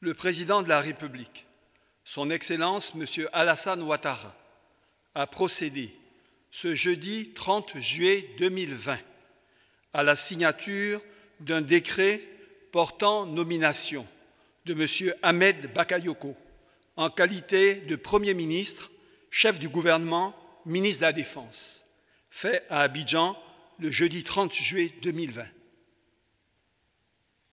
le président de la République, son Excellence M. Alassane Ouattara, a procédé ce jeudi 30 juillet 2020 à la signature d'un décret portant nomination de M. Ahmed Bakayoko en qualité de Premier ministre, chef du gouvernement, ministre de la Défense, fait à Abidjan le jeudi 30 juillet 2020.